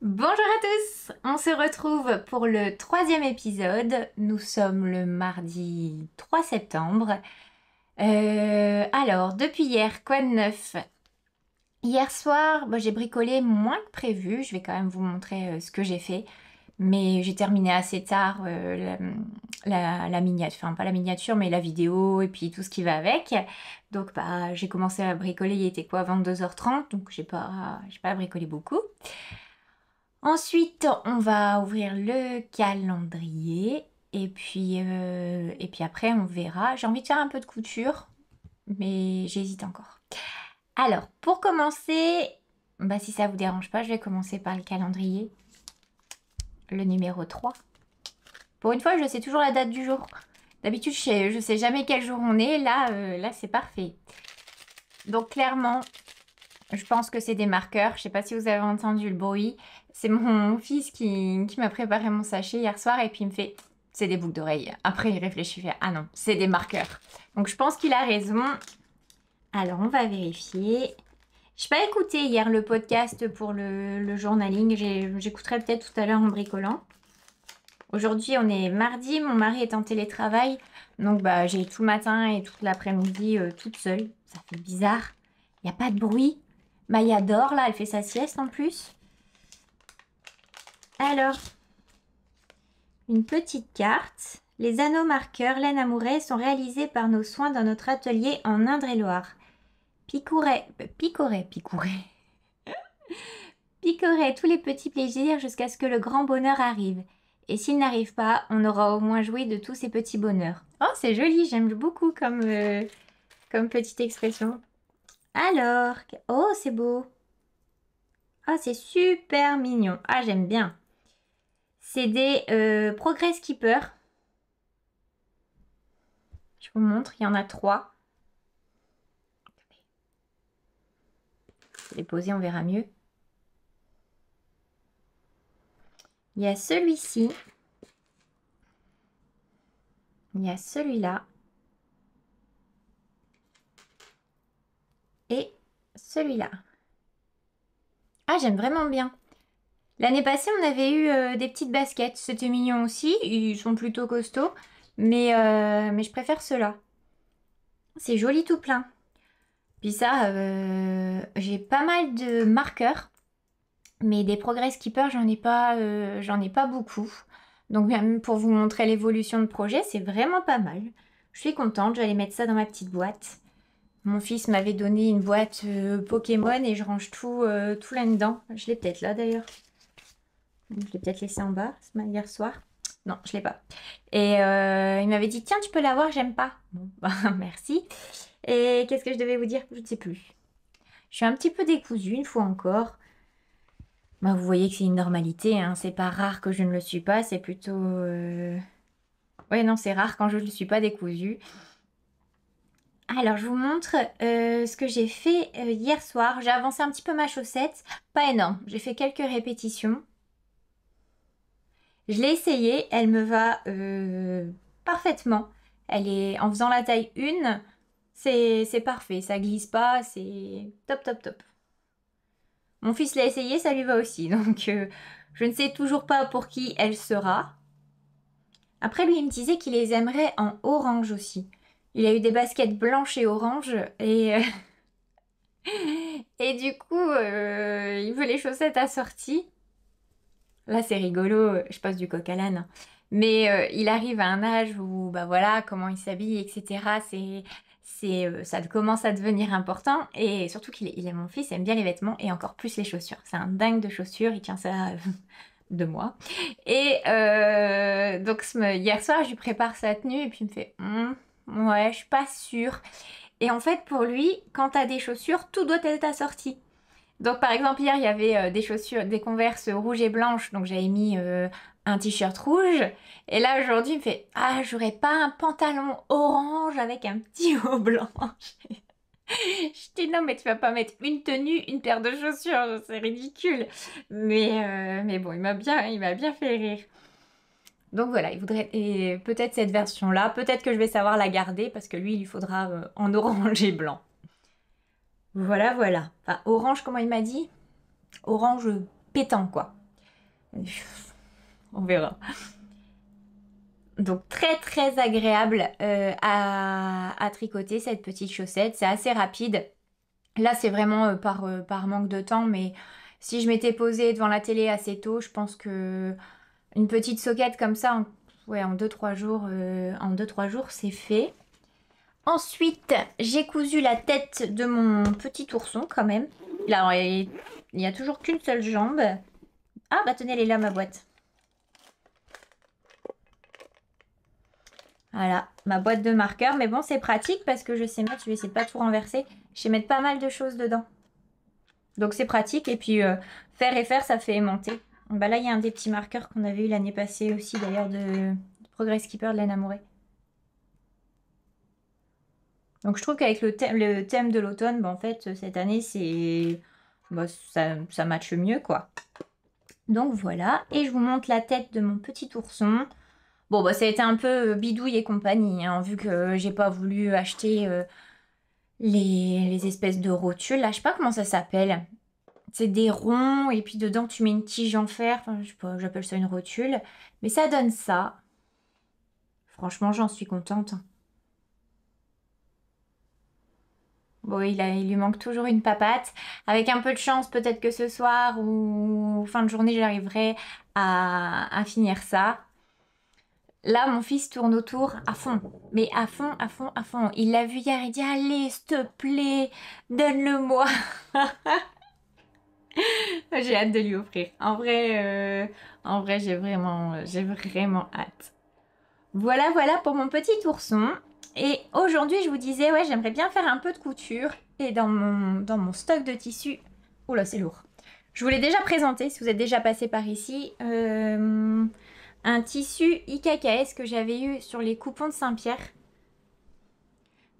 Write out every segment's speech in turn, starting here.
Bonjour à tous On se retrouve pour le troisième épisode. Nous sommes le mardi 3 septembre. Euh, alors, depuis hier, quoi de neuf Hier soir, bah, j'ai bricolé moins que prévu. Je vais quand même vous montrer euh, ce que j'ai fait. Mais j'ai terminé assez tard euh, la, miniature, enfin pas la miniature, mais la vidéo et puis tout ce qui va avec. Donc bah, j'ai commencé à bricoler, il était quoi 22h30, donc j'ai pas, pas bricolé beaucoup. Ensuite, on va ouvrir le calendrier et puis, euh, et puis après, on verra. J'ai envie de faire un peu de couture, mais j'hésite encore. Alors, pour commencer, bah, si ça ne vous dérange pas, je vais commencer par le calendrier. Le numéro 3. Pour une fois, je sais toujours la date du jour. D'habitude, je sais, sais jamais quel jour on est. Là, euh, là c'est parfait. Donc, clairement, je pense que c'est des marqueurs. Je ne sais pas si vous avez entendu le bruit, c'est mon fils qui, qui m'a préparé mon sachet hier soir et puis il me fait c'est des boucles d'oreilles. Après, il réfléchit, il fait ah non, c'est des marqueurs. Donc je pense qu'il a raison. Alors on va vérifier. Je n'ai pas écouté hier le podcast pour le, journaling. J'écouterai peut-être tout à l'heure en bricolant. Aujourd'hui, on est mardi. Mon mari est en télétravail. Donc, bah, j'ai tout le matin et toute l'après-midi euh, toute seule. Ça fait bizarre. Il n'y a pas de bruit. Maya dort là. Elle fait sa sieste en plus. Alors, une petite carte. Les anneaux marqueurs laine amouret sont réalisés par nos soins dans notre atelier en Indre-et-Loire. Picourez, picourez, picourez. Picourez tous les petits plaisirs jusqu'à ce que le grand bonheur arrive. Et s'il n'arrive pas, on aura au moins joui de tous ces petits bonheurs. Oh, c'est joli, j'aime beaucoup comme, euh, comme petite expression. Alors, oh, c'est beau. Oh, c'est super mignon. Ah, j'aime bien. C'est des euh, Progress Keeper. Je vous montre, il y en a trois. Je vais les poser, on verra mieux. Il y a celui-ci. Il y a celui-là. Et celui-là. Ah, j'aime vraiment bien. L'année passée, on avait eu euh, des petites baskets. C'était mignon aussi. Ils sont plutôt costauds. Mais, euh, mais je préfère ceux-là. C'est joli tout plein. Puis ça, euh, j'ai pas mal de marqueurs. Mais des progress keepers, j'en ai, pas, ai pas beaucoup. Donc même pour vous montrer l'évolution de projet, c'est vraiment pas mal. Je suis contente, j'allais mettre ça dans ma petite boîte. Mon fils m'avait donné une boîte Pokémon et je range tout, tout là-dedans. Je l'ai peut-être là d'ailleurs. Je l'ai peut-être laissé en bas hier soir. Non, je l'ai pas. Et euh, il m'avait dit tiens, tu peux l'avoir, j'aime pas. Bon, bah, merci. Et qu'est-ce que je devais vous dire Je ne sais plus. Je suis un petit peu décousue une fois encore. Bah, vous voyez que c'est une normalité. Hein. C'est pas rare que je ne le suis pas. C'est plutôt. Oui, euh, Ouais, non, c'est rare quand je ne suis pas décousue. Alors, je vous montre euh, ce que j'ai fait hier soir. J'ai avancé un petit peu ma chaussette. Pas énorme. J'ai fait quelques répétitions. Je l'ai essayé, elle me va euh, parfaitement. Elle est en faisant la taille 1, c'est parfait, ça glisse pas, c'est top top top. Mon fils l'a essayé, ça lui va aussi, donc euh, je ne sais toujours pas pour qui elle sera. Après lui il me disait qu'il les aimerait en orange aussi. Il a eu des baskets blanches et oranges et... Euh, et du coup, il veut les chaussettes assorties. Là, c'est rigolo, je passe du coq à l'âne. Mais euh, il arrive à un âge où, bah voilà, comment il s'habille, etc. C'est, c'est, euh, ça commence à devenir important. Et surtout qu'il est, mon fils, il aime bien les vêtements et encore plus les chaussures. C'est un dingue de chaussures, il tient ça euh, de moi. Et donc hier soir, je lui prépare sa tenue et puis il me fait, hum, ouais, je suis pas sûre. Et en fait, pour lui, quand t'as des chaussures, tout doit être assorti. Donc par exemple hier il y avait euh, des chaussures, des converses rouges et blanches, donc j'avais mis euh, un t-shirt rouge. Et là aujourd'hui il me fait ah j'aurais pas un pantalon orange avec un petit haut blanc. je dis non mais tu vas pas mettre une tenue, une paire de chaussures, c'est ridicule. Mais euh, mais bon il m'a bien bien fait rire. Donc voilà, il voudrait et peut-être cette version là, peut-être que je vais savoir la garder parce que lui il lui faudra en orange et blanc. Voilà, voilà. Enfin, orange, comment il m'a dit Orange pétant, quoi. On verra. Donc très très agréable euh, à, à, tricoter cette petite chaussette. C'est assez rapide. Là c'est vraiment euh, par, euh, par, manque de temps, mais si je m'étais posée devant la télé assez tôt, je pense que une petite soquette comme ça, en, 2-3 jours, en deux, trois jours c'est fait. Ensuite, j'ai cousu la tête de mon petit ourson quand même. Là, il n'y a toujours qu'une seule jambe. Ah bah tenez, elle est là ma boîte. Voilà, ma boîte de marqueurs. Mais bon, c'est pratique parce que je sais mettre, je vais essayer de pas tout renverser. Je sais mettre pas mal de choses dedans. Donc c'est pratique. Et puis euh, faire et faire, ça fait aimanter. Bah là, il y a un des petits marqueurs qu'on avait eu l'année passée aussi d'ailleurs de Progress Keeper de Lena Amourée. Donc je trouve qu'avec le thème, de l'automne, bah, en fait, euh, cette année, c'est bah, ça, matche mieux, quoi. Donc voilà, et je vous montre la tête de mon petit ourson. Bon, bah, ça a été un peu euh, bidouille et compagnie, en hein, vu que j'ai pas voulu acheter euh, les, les, espèces de rotules. Là, je sais pas comment ça s'appelle. C'est des ronds, et puis dedans, tu mets une tige en fer. Enfin, je j'appelle ça une rotule. Mais ça donne ça. Franchement, j'en suis contente. Bon, il, lui manque toujours une papate. Avec un peu de chance, peut-être que ce soir ou fin de journée, j'arriverai à, finir ça. Là, mon fils tourne autour à fond, mais à fond, à fond, à fond. Il l'a vu hier, il dit Allez, s'il te plaît, donne-le-moi. j'ai hâte de lui offrir. En vrai, euh, en vrai, j'ai vraiment, j'ai vraiment hâte. Voilà, voilà pour mon petit ourson. Et aujourd'hui, je vous disais, ouais, j'aimerais bien faire un peu de couture. Et dans mon, dans mon stock de tissus... Oula, oh c'est lourd. Je vous l'ai déjà présenté, si vous êtes déjà passé par ici. Euh, un tissu IKKS que j'avais eu sur les coupons de Saint-Pierre.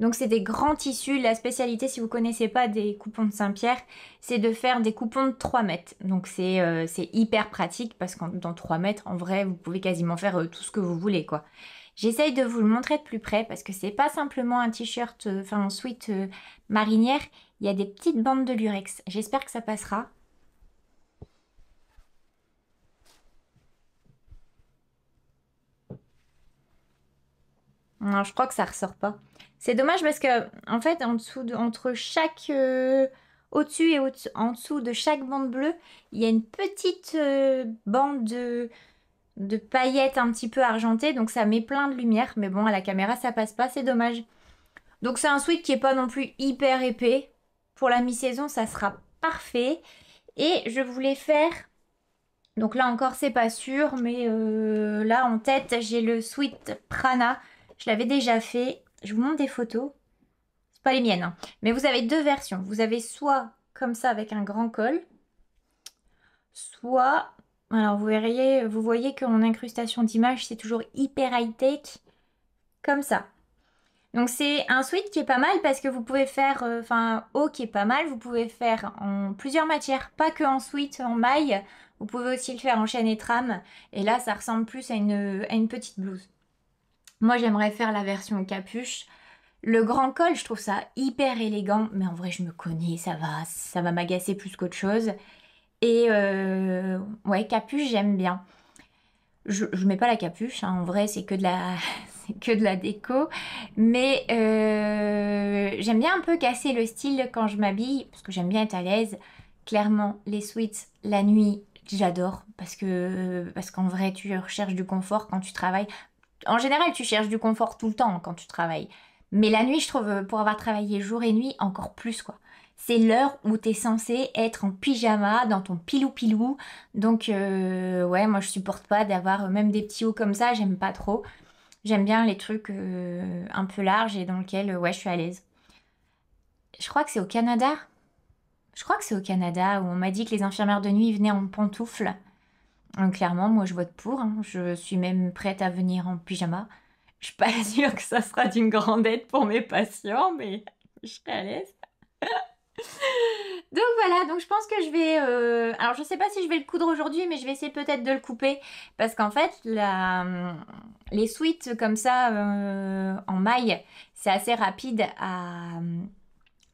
Donc c'est des grands tissus. La spécialité, si vous ne connaissez pas des coupons de Saint-Pierre, c'est de faire des coupons de 3 mètres. Donc euh, c'est hyper pratique parce que dans 3 mètres, en vrai, vous pouvez quasiment faire euh, tout ce que vous voulez. quoi. J'essaye de vous le montrer de plus près parce que c'est pas simplement un t-shirt, euh, enfin un sweat euh, marinière, il y a des petites bandes de lurex. J'espère que ça passera. Non, je crois que ça ressort pas. C'est dommage parce que, en fait, en dessous entre chaque. Euh, au-dessus et en dessous de chaque bande bleue, il y a une petite bande de, de paillettes un petit peu argentées, donc ça met plein de lumière, mais bon, à la caméra, ça passe pas, c'est dommage. Donc c'est un sweat qui est pas non plus hyper épais. Pour la mi-saison, ça sera parfait. Et je voulais faire... Donc là encore, c'est pas sûr, mais euh, là en tête, j'ai le sweat Prana. Je l'avais déjà fait. Je vous montre des photos. C'est pas les miennes, hein. mais vous avez deux versions. Vous avez soit comme ça avec un grand col, soit alors vous verriez, vous voyez qu'en incrustation d'image, c'est toujours hyper high-tech, comme ça. Donc c'est un sweat qui est pas mal parce que vous pouvez faire, euh, enfin haut qui est pas mal, vous pouvez faire en plusieurs matières, pas que en suite, en maille, vous pouvez aussi le faire en chaîne et trame, et là ça ressemble plus à une, à une petite blouse. Moi j'aimerais faire la version capuche, le grand col, je trouve ça hyper élégant, mais en vrai, je me connais, ça va, ça va m'agacer plus qu'autre chose. Et euh, ouais, capuche, j'aime bien. Je, ne mets pas la capuche, hein, en vrai, c'est que de la, que de la déco. Mais euh, j'aime bien un peu casser le style quand je m'habille, parce que j'aime bien être à l'aise. Clairement, les suites, la nuit, j'adore, parce que parce qu'en vrai, tu recherches du confort quand tu travailles. En général, tu cherches du confort tout le temps quand tu travailles. Mais la nuit, je trouve, pour avoir travaillé jour et nuit, encore plus, quoi c'est l'heure où tu es censé être en pyjama, dans ton pilou-pilou. Donc, euh, ouais, moi je supporte pas d'avoir euh, même des petits hauts comme ça, j'aime pas trop. J'aime bien les trucs euh, un peu larges et dans lesquels, ouais, je suis à l'aise. Je crois que c'est au Canada. Je crois que c'est au Canada où on m'a dit que les infirmières de nuit venaient en pantoufles. Donc, clairement, moi je vote pour. Hein. Je suis même prête à venir en pyjama. Je suis pas sûre que ça sera d'une grande aide pour mes patients, mais je serai à l'aise. donc voilà, donc je pense que je vais... Euh, alors je ne sais pas si je vais le coudre aujourd'hui, mais je vais essayer peut-être de le couper. Parce qu'en fait, hum, les suites comme ça, euh, en maille, c'est assez rapide à... Hum,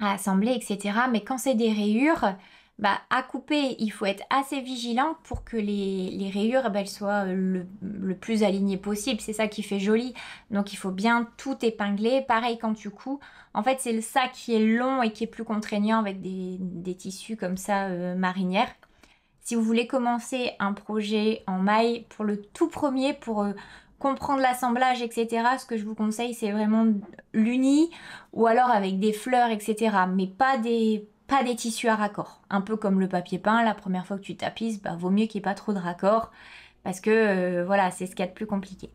assembler, etc. Mais quand c'est des rayures... Bah, à couper, il faut être assez vigilant pour que les, rayures bah, soient euh, le, le, plus alignées possible. C'est ça qui fait joli. Donc il faut bien tout épingler. Pareil quand tu couds, en fait, c'est le sac qui est long et qui est plus contraignant avec des, tissus comme ça marinière. Euh, marinières. Si vous voulez commencer un projet en maille pour le tout premier, pour euh, comprendre l'assemblage, etc., ce que je vous conseille, c'est vraiment l'uni ou alors avec des fleurs, etc. Mais pas des, tissus à raccord. Un peu comme le papier peint, la première fois que tu tapisses, bah, vaut mieux qu'il n'y ait pas trop de raccords parce que euh, voilà, c'est ce qu'il y a de plus compliqué.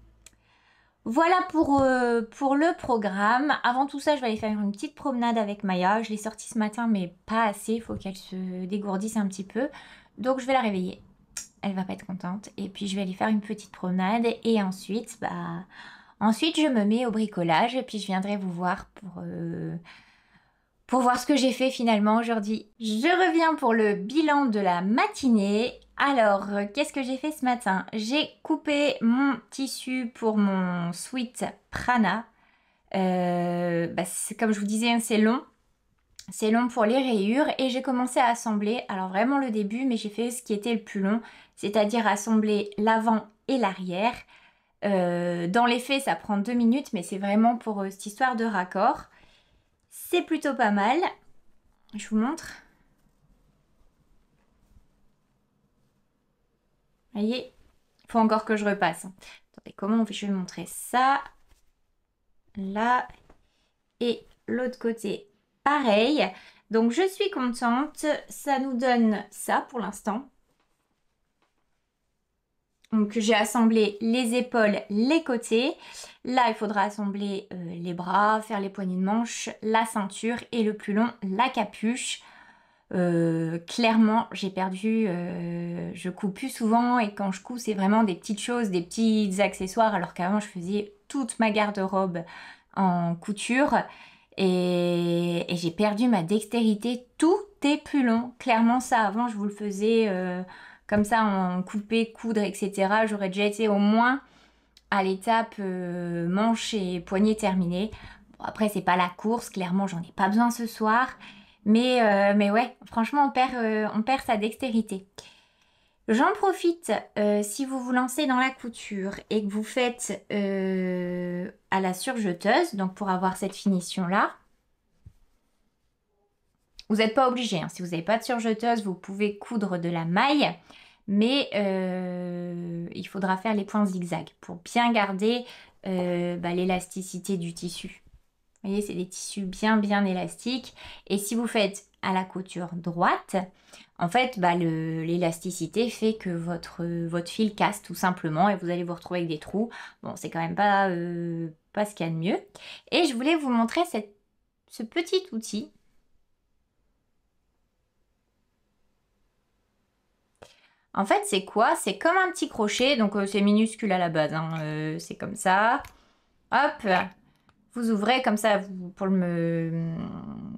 Voilà pour, euh, pour le programme. Avant tout ça, je vais aller faire une petite promenade avec Maya. Je l'ai sortie ce matin, mais pas assez. Il faut qu'elle se dégourdisse un petit peu. Donc, je vais la réveiller. Elle va pas être contente. Et puis, je vais aller faire une petite promenade. Et ensuite, bah... Ensuite, je me mets au bricolage. Et puis, je viendrai vous voir pour... Euh, pour voir ce que j'ai fait finalement aujourd'hui. Je reviens pour le bilan de la matinée alors, euh, qu'est-ce que j'ai fait ce matin J'ai coupé mon tissu pour mon sweat prana. Euh, bah, comme je vous disais, hein, c'est long. C'est long pour les rayures et j'ai commencé à assembler, alors vraiment le début, mais j'ai fait ce qui était le plus long, c'est-à-dire assembler l'avant et l'arrière. Euh, dans les faits, ça prend deux minutes, mais c'est vraiment pour cette histoire de raccord. C'est plutôt pas mal. Je vous montre. il faut encore que je repasse. Attendez, comment on fait Je vais montrer ça. Là. Et l'autre côté, pareil. Donc je suis contente. Ça nous donne ça pour l'instant. Donc j'ai assemblé les épaules, les côtés. Là, il faudra assembler euh, les bras, faire les poignées de manche, la ceinture et le plus long, la capuche. Euh, clairement, j'ai perdu. Euh, je coupe plus souvent et quand je couds, c'est vraiment des petites choses, des petits accessoires. Alors qu'avant, je faisais toute ma garde-robe en couture et, j'ai perdu ma dextérité. Tout est plus long. Clairement, ça avant, je vous le faisais euh, comme ça en couper, coudre, etc. J'aurais déjà été au moins à l'étape manche et poignée terminée. après, c'est pas la course. Clairement, j'en ai pas besoin ce soir. Euh, mais, ouais, franchement, on perd, euh, on perd sa dextérité. J'en profite euh, si vous vous lancez dans la couture et que vous faites à la surjeteuse, donc pour avoir cette finition-là. Vous n'êtes pas obligé, hein. si vous n'avez pas de surjeteuse, vous pouvez coudre de la maille, mais il faudra faire les points zigzags pour bien garder bah, l'élasticité du tissu. Vous voyez, c'est des tissus bien bien élastiques. Et si vous faites à la couture droite, en fait, bah, l'élasticité fait que votre, votre fil casse tout simplement et vous allez vous retrouver avec des trous. Bon, c'est quand même pas, euh, pas ce qu'il y a de mieux. Et je voulais vous montrer ce petit outil. En fait, c'est quoi C'est comme un petit crochet, donc euh, c'est minuscule à la base, hein, euh, c'est comme ça. Hop, vous ouvrez comme ça pour me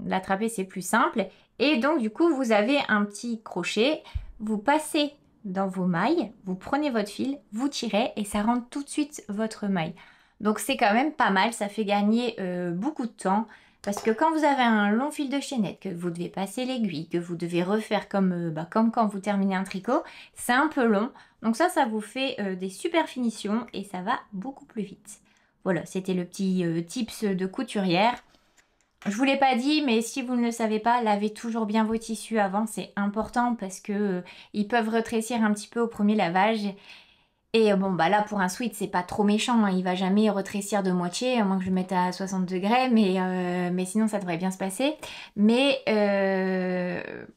l'attraper c'est plus simple et donc du coup vous avez un petit crochet vous passez dans vos mailles vous prenez votre fil vous tirez et ça rentre tout de suite votre maille donc c'est quand même pas mal ça fait gagner euh, beaucoup de temps parce que quand vous avez un long fil de chaînette, que vous devez passer l'aiguille, que vous devez refaire comme, euh, bah, comme quand vous terminez un tricot, c'est un peu long. Donc ça, ça vous fait euh, des super finitions et ça va beaucoup plus vite. Voilà, c'était le petit euh, tips de couturière. Je vous l'ai pas dit, mais si vous ne le savez pas, lavez toujours bien vos tissus avant, c'est important parce que euh, ils peuvent retrécir un petit peu au premier lavage. Et euh, bon, bah là, pour un sweat, c'est pas trop méchant, hein, il va jamais retrécir de moitié, à moins que je le mette à 60 degrés, mais, sinon ça devrait bien se passer. Mais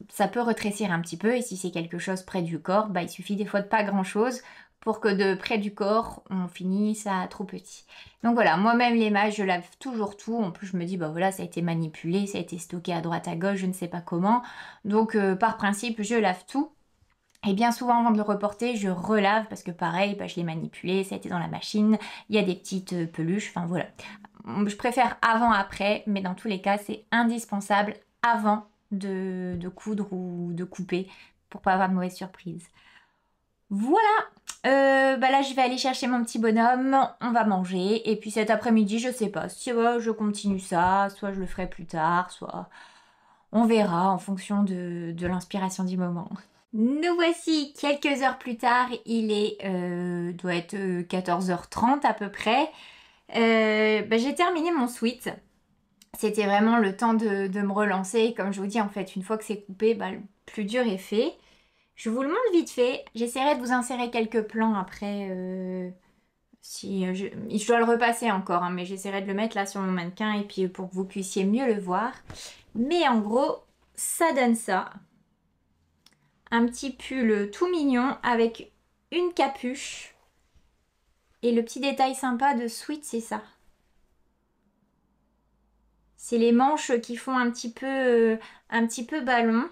ça peut retrécir un petit peu, et si c'est quelque chose près du corps, bah il suffit des fois de pas grand chose pour que de près du corps, on finisse à trop petit. Donc voilà, moi-même les mâches, je lave toujours tout. En plus, je me dis, bah voilà, ça a été manipulé, ça a été stocké à droite, à gauche, je ne sais pas comment. Donc euh, par principe, je lave tout. Et bien souvent, avant de le reporter, je relave parce que pareil, bah, je l'ai manipulé, ça a été dans la machine, il y a des petites euh, peluches, enfin voilà. Hum, je préfère avant-après, mais dans tous les cas, c'est indispensable avant de, coudre ou de couper pour pas avoir de mauvaises surprises. Voilà euh, bah là, je vais aller chercher mon petit bonhomme, on va manger. Et puis cet après-midi, je sais pas, soit je continue ça, soit je le ferai plus tard, soit on verra en fonction de, de l'inspiration du moment. Nous voici quelques heures plus tard, il est, euh, doit être 14h30 euh, à peu près. Bah, j'ai terminé mon suite. C'était vraiment le temps de, me relancer. Comme je vous dis, en fait, une fois que c'est coupé, bah, le plus dur est fait. Je vous le montre vite fait. J'essaierai de vous insérer quelques plans après. Euh, si euh, je, dois le repasser encore, hein, mais j'essaierai de le mettre là sur mon mannequin et puis euh, pour que vous puissiez mieux le voir. Mais en gros, ça donne ça. Un petit pull tout mignon avec une capuche. Et le petit détail sympa de Sweet, c'est ça. C'est les manches qui font un petit peu, un petit peu ballon.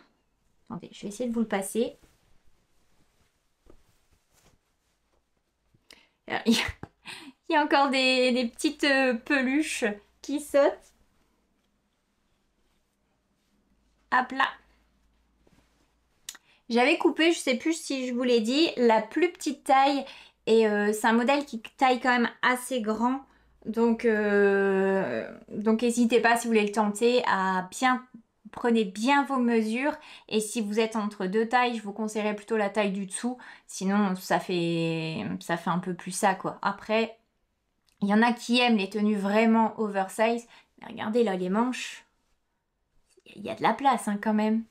Attendez, je vais essayer de vous le passer. Euh, il y a encore des, petites euh, peluches qui sautent. Hop là. J'avais coupé, je sais plus si je vous l'ai dit, la plus petite taille. Et euh, c'est un modèle qui taille quand même assez grand. Donc, donc n'hésitez pas si vous voulez le tenter à bien prenez bien vos mesures et si vous êtes entre deux tailles, je vous conseillerais plutôt la taille du dessous, sinon ça fait, ça fait un peu plus ça quoi. Après, il y en a qui aiment les tenues vraiment oversize, mais regardez là les manches, il y a de la place hein, quand même.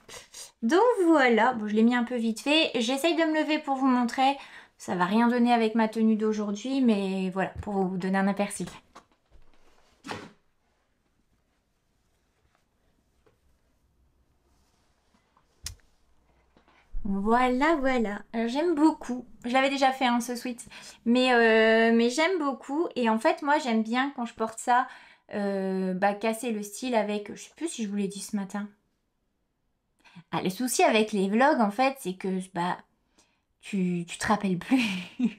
Donc voilà, je l'ai mis un peu vite fait, j'essaye de me lever pour vous montrer, ça va rien donner avec ma tenue d'aujourd'hui, mais voilà, pour vous donner un aperçu. Voilà, voilà. Euh, j'aime beaucoup. Je l'avais déjà fait en hein, ce sweat, mais, euh, mais j'aime beaucoup. Et en fait, moi, j'aime bien quand je porte ça, euh, bah, casser le style avec. Je sais plus si je vous l'ai dit ce matin. Ah, le souci avec les vlogs, en fait, c'est que bah, tu, tu te rappelles plus.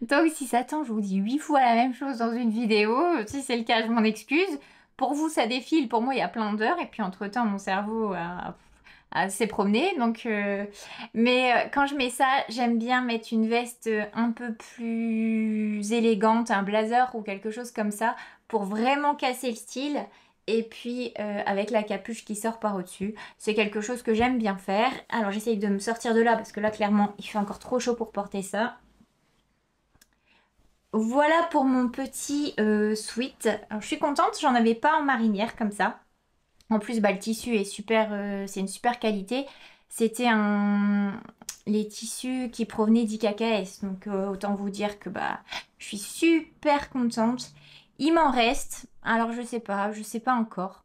Donc, si ça tend, je vous dis huit fois la même chose dans une vidéo. Si c'est le cas, je m'en excuse. Pour vous, ça défile. Pour moi, il y a plein d'heures. Et puis, entre-temps, mon cerveau s'est promener, Donc, euh, mais euh, quand je mets ça, j'aime bien mettre une veste euh, un peu plus élégante, un blazer ou quelque chose comme ça, pour vraiment casser le style et puis avec la capuche qui sort par au-dessus. C'est quelque chose que j'aime bien faire. Alors j'essaye de me sortir de là parce que là clairement il fait encore trop chaud pour porter ça. Voilà pour mon petit suite sweat. je suis contente, j'en avais pas en marinière comme ça. En plus, bah, le tissu est super, euh, c'est une super qualité. C'était un... les tissus qui provenaient d'IKKS, donc euh, autant vous dire que bah, je suis super contente. Il m'en reste, alors je sais pas, je sais pas encore.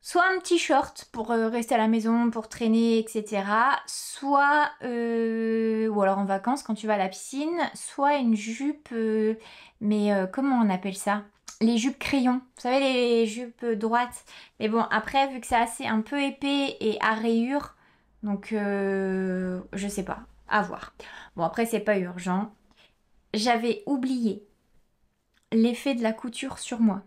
Soit un petit short pour euh, rester à la maison, pour traîner, etc. Soit, ou alors en vacances quand tu vas à la piscine, soit une jupe, mais comment on appelle ça les jupes crayon, vous savez les jupes droites. Mais bon, après, vu que c'est assez un peu épais et à rayures, donc euh, je sais pas, à voir. Bon, après, c'est pas urgent. J'avais oublié l'effet de la couture sur moi.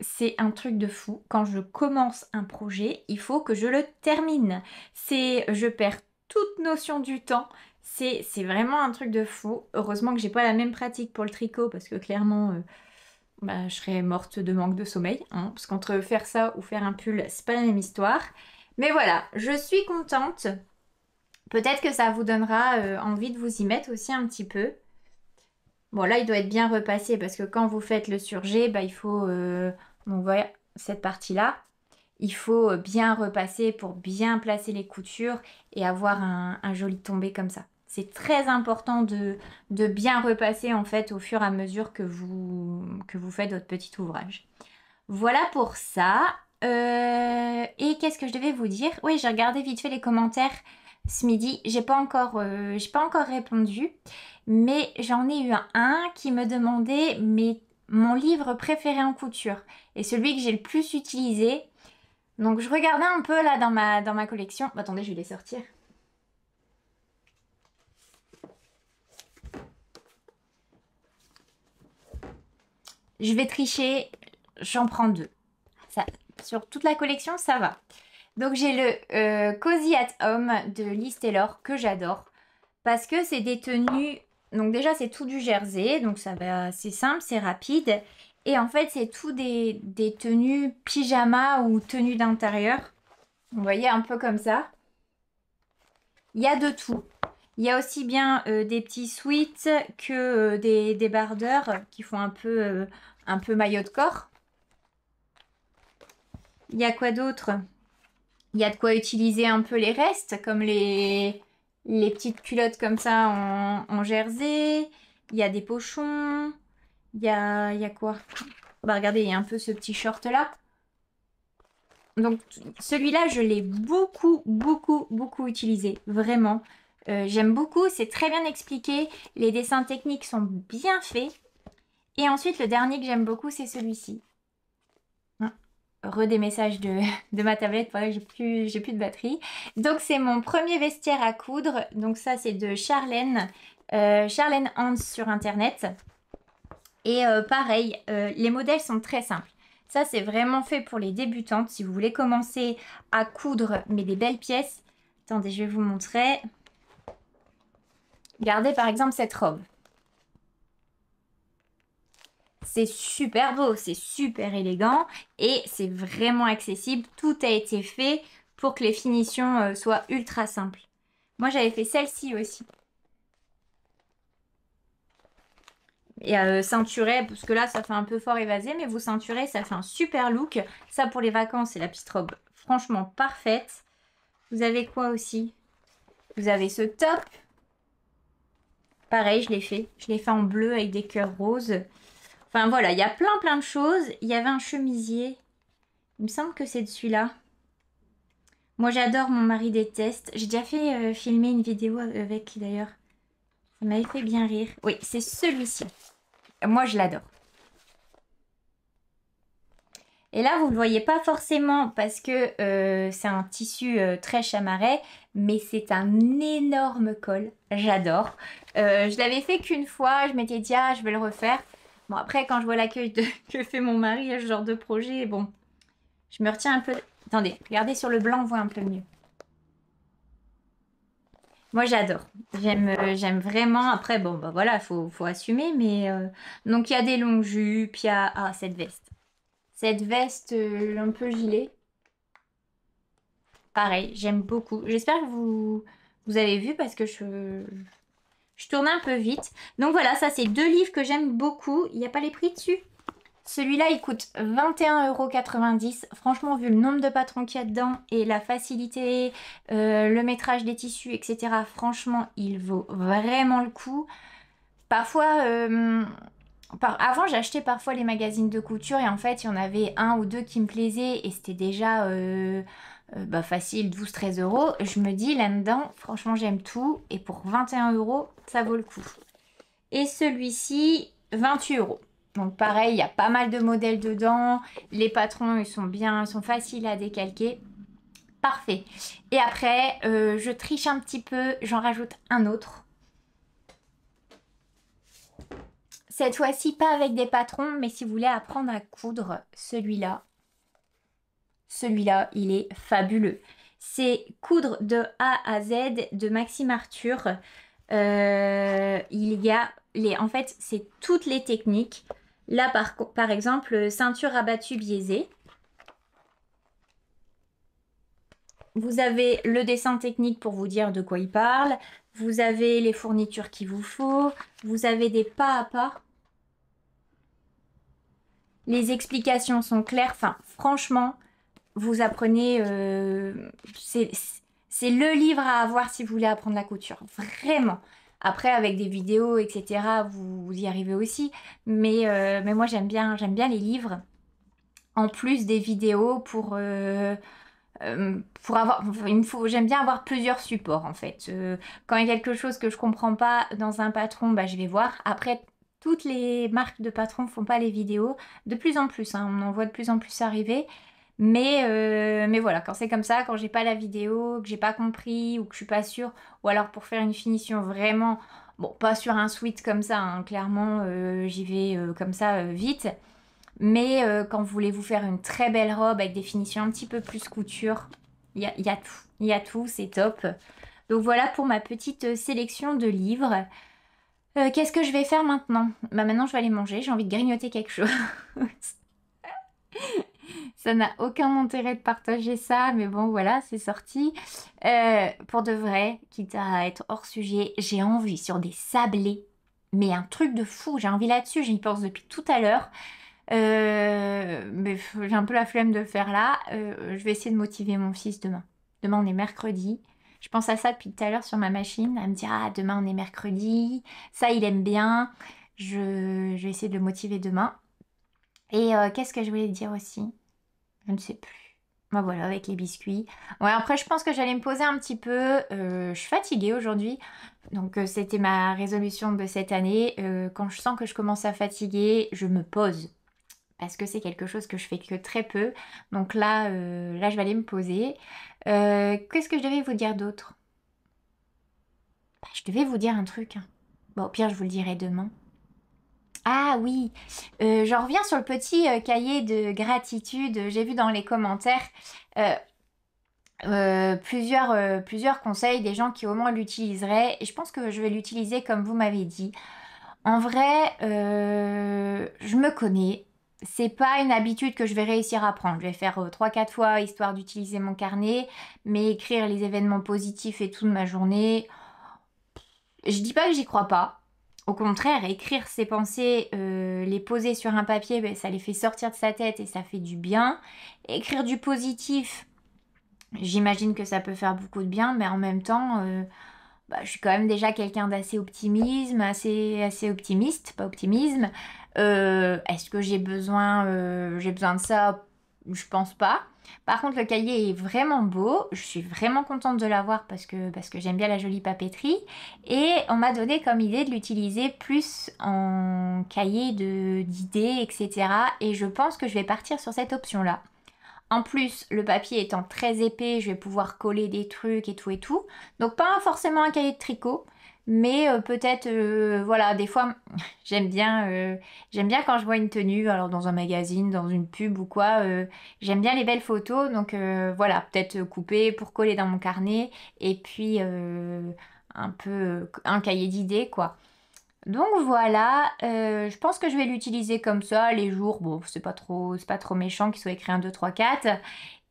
C'est un truc de fou. Quand je commence un projet, il faut que je le termine. C'est, je perds toute notion du temps. C'est, vraiment un truc de fou. Heureusement que j'ai pas la même pratique pour le tricot parce que clairement, euh, bah, je serais morte de manque de sommeil, hein, parce qu'entre faire ça ou faire un pull, c'est pas la même histoire. Mais voilà, je suis contente. Peut-être que ça vous donnera euh, envie de vous y mettre aussi un petit peu. Bon, là, il doit être bien repassé parce que quand vous faites le surjet, bah, il faut. Euh, on voit cette partie-là. Il faut euh, bien repasser pour bien placer les coutures et avoir un joli tombé comme ça c'est très important de, bien repasser en fait au fur et à mesure que vous, que vous faites votre petit ouvrage. Voilà pour ça. Euh, et qu'est-ce que je devais vous dire Oui, j'ai regardé vite fait les commentaires ce midi. J'ai pas encore, euh, j'ai pas encore répondu, mais j'en ai eu un, qui me demandait mon livre préféré en couture et celui que j'ai le plus utilisé. Donc je regardais un peu là dans ma, dans ma collection. attendez, je vais les sortir. Je vais tricher, j'en prends deux. sur toute la collection, ça va. Donc j'ai le euh, Cozy at Home de Liz Taylor que j'adore parce que c'est des tenues. Donc déjà c'est tout du jersey, donc ça va, c'est simple, c'est rapide. Et en fait c'est tout des, des, tenues pyjama ou tenues d'intérieur. Vous voyez un peu comme ça. Il y a de tout. Il y a aussi bien euh, des petits sweats que euh, des débardeurs qui font un peu, euh, un peu maillot de corps. Il y a quoi d'autre Il y a de quoi utiliser un peu les restes, comme les, les petites culottes comme ça en, jersey. Il y a des pochons. Il y a, quoi bah regardez, il y a un peu ce petit short là. Donc celui-là, je l'ai beaucoup, beaucoup, beaucoup utilisé. Vraiment. Euh, j'aime beaucoup, c'est très bien expliqué, les dessins techniques sont bien faits. Et ensuite, le dernier que j'aime beaucoup, c'est celui-ci. Hein, des messages de, ma tablette, voilà, j'ai plus, plus de batterie. Donc, c'est mon premier vestiaire à coudre. Donc, ça, c'est de Charlène, euh, Hans sur Internet. Et euh, pareil, les modèles sont très simples. Ça, c'est vraiment fait pour les débutantes. Si vous voulez commencer à coudre, mais des belles pièces. Attendez, je vais vous montrer. Regardez par exemple cette robe. C'est super beau, c'est super élégant et c'est vraiment accessible. Tout a été fait pour que les finitions euh, soient ultra simples. Moi, j'avais fait celle-ci aussi. Et euh, parce que là, ça fait un peu fort évasé, mais vous ceinturez, ça fait un super look. Ça, pour les vacances, c'est la petite robe franchement parfaite. Vous avez quoi aussi Vous avez ce top Pareil, je l'ai fait. Je l'ai fait en bleu avec des cœurs roses. Enfin voilà, il y a plein plein de choses. Il y avait un chemisier. Il me semble que c'est de celui-là. Moi j'adore, mon mari déteste. J'ai déjà fait euh, filmer une vidéo avec d'ailleurs. Ça m'avait fait bien rire. Oui, c'est celui-ci. Moi je l'adore. Et là, vous ne le voyez pas forcément parce que euh, c'est un tissu euh, très chamarré. mais c'est un énorme col. J'adore. Euh, je l'avais fait qu'une fois, je m'étais dit, ah, je vais le refaire. Bon, après, quand je vois l'accueil de que fait mon mari à ce genre de projet, bon, je me retiens un peu. Attendez, regardez sur le blanc, on voit un peu mieux. Moi, j'adore. J'aime, vraiment. Après, bon, bah voilà, faut, faut assumer. Mais donc, il y a des longues jupes, il y a ah, cette veste. Cette veste euh, un peu gilet. Pareil, j'aime beaucoup. J'espère que vous, vous avez vu parce que je, je tournais un peu vite. Donc voilà, ça c'est deux livres que j'aime beaucoup. Il n'y a pas les prix dessus. Celui-là, il coûte 21,90€. Franchement, vu le nombre de patrons qu'il y a dedans et la facilité, euh, le métrage des tissus, etc. Franchement, il vaut vraiment le coup. Parfois, euh, avant j'achetais parfois les magazines de couture et en fait il y en avait un ou deux qui me plaisaient et c'était déjà euh, euh, bah, facile 12-13 euros. Je me dis là-dedans franchement j'aime tout et pour 21 euros ça vaut le coup. Et celui-ci 28 euros. Donc pareil il y a pas mal de modèles dedans, les patrons ils sont bien, ils sont faciles à décalquer. Parfait. Et après euh, je triche un petit peu, j'en rajoute un autre Cette fois-ci, pas avec des patrons, mais si vous voulez apprendre à coudre celui-là, celui-là, il est fabuleux. C'est Coudre de A à Z de Maxime Arthur. Euh, il y a les, en fait, c'est toutes les techniques. Là, par, par exemple, ceinture abattue biaisée. Vous avez le dessin technique pour vous dire de quoi il parle. Vous avez les fournitures qu'il vous faut. Vous avez des pas à pas les explications sont claires. Enfin, franchement, vous apprenez. Euh, c'est le livre à avoir si vous voulez apprendre la couture. Vraiment. Après, avec des vidéos, etc., vous, y arrivez aussi. Mais, euh, mais moi, j'aime bien, bien les livres. En plus des vidéos pour. Euh, pour avoir, j'aime bien avoir plusieurs supports en fait. quand il y a quelque chose que je comprends pas dans un patron, bah, je vais voir. Après, toutes les marques de patrons font pas les vidéos. De plus en plus, hein, on en voit de plus en plus arriver. Mais, euh, mais voilà, quand c'est comme ça, quand j'ai pas la vidéo, que j'ai pas compris ou que je suis pas sûre, ou alors pour faire une finition vraiment, bon, pas sur un suite comme ça, hein, clairement, euh, j'y vais euh, comme ça vite. Mais quand vous voulez vous faire une très belle robe avec des finitions un petit peu plus couture, il y a tout, il y a tout, c'est top. Donc voilà pour ma petite sélection de livres. Euh, qu'est-ce que je vais faire maintenant Bah maintenant je vais aller manger, j'ai envie de grignoter quelque chose. ça n'a aucun intérêt de partager ça, mais bon voilà, c'est sorti. Euh, pour de vrai, quitte à être hors sujet, j'ai envie sur des sablés. Mais un truc de fou, j'ai envie là-dessus, j'y pense depuis tout à l'heure. Euh, mais j'ai un peu la flemme de faire là. je vais essayer de motiver mon fils demain. Demain on est mercredi. Je pense à ça depuis tout à l'heure sur ma machine, à me dire ah demain on est mercredi, ça il aime bien, je, vais essayer de le motiver demain. Et euh, qu'est-ce que je voulais dire aussi Je ne sais plus. Ben voilà, avec les biscuits. Ouais, après je pense que j'allais me poser un petit peu. Euh, je suis fatiguée aujourd'hui, donc euh, c'était ma résolution de cette année. quand je sens que je commence à fatiguer, je me pose parce que c'est quelque chose que je fais que très peu. Donc là, là je vais aller me poser. Euh, qu'est-ce que je devais vous dire d'autre bah, Je devais vous dire un truc. Hein. Bon, au pire, je vous le dirai demain. Ah oui, euh, j'en reviens sur le petit euh, cahier de gratitude. J'ai vu dans les commentaires plusieurs, plusieurs conseils des gens qui au moins l'utiliseraient. Et je pense que je vais l'utiliser comme vous m'avez dit. En vrai, je me connais c'est pas une habitude que je vais réussir à prendre. Je vais faire 3-4 euh, fois histoire d'utiliser mon carnet, mais écrire les événements positifs et tout de ma journée, je dis pas que j'y crois pas. Au contraire, écrire ses pensées, euh, les poser sur un papier, ben, ça les fait sortir de sa tête et ça fait du bien. Écrire du positif, j'imagine que ça peut faire beaucoup de bien, mais en même temps, euh, bah, je suis quand même déjà quelqu'un d'assez optimisme, assez, assez optimiste, pas optimisme. Euh, est-ce que j'ai besoin, euh, j'ai besoin de ça Je pense pas. Par contre, le cahier est vraiment beau. Je suis vraiment contente de l'avoir parce que, parce que j'aime bien la jolie papeterie. Et on m'a donné comme idée de l'utiliser plus en cahier d'idées, etc. Et je pense que je vais partir sur cette option-là. En plus, le papier étant très épais, je vais pouvoir coller des trucs et tout et tout. Donc pas forcément un cahier de tricot, mais euh, peut-être euh, voilà des fois j'aime bien euh, j'aime bien quand je vois une tenue alors dans un magazine dans une pub ou quoi j'aime bien les belles photos donc voilà peut-être couper pour coller dans mon carnet et puis un peu un cahier d'idées quoi donc voilà je pense que je vais l'utiliser comme ça les jours bon c'est pas trop c'est pas trop méchant qu'il soit écrit un 2 3 4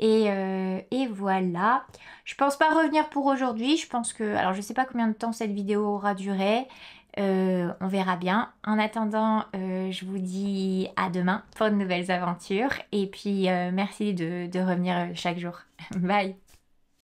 euh, et, voilà. Je pense pas revenir pour aujourd'hui. Je pense que. Alors, je sais pas combien de temps cette vidéo aura duré. Euh, on verra bien. En attendant, euh, je vous dis à demain pour de nouvelles aventures. Et puis, merci de revenir chaque jour. Bye!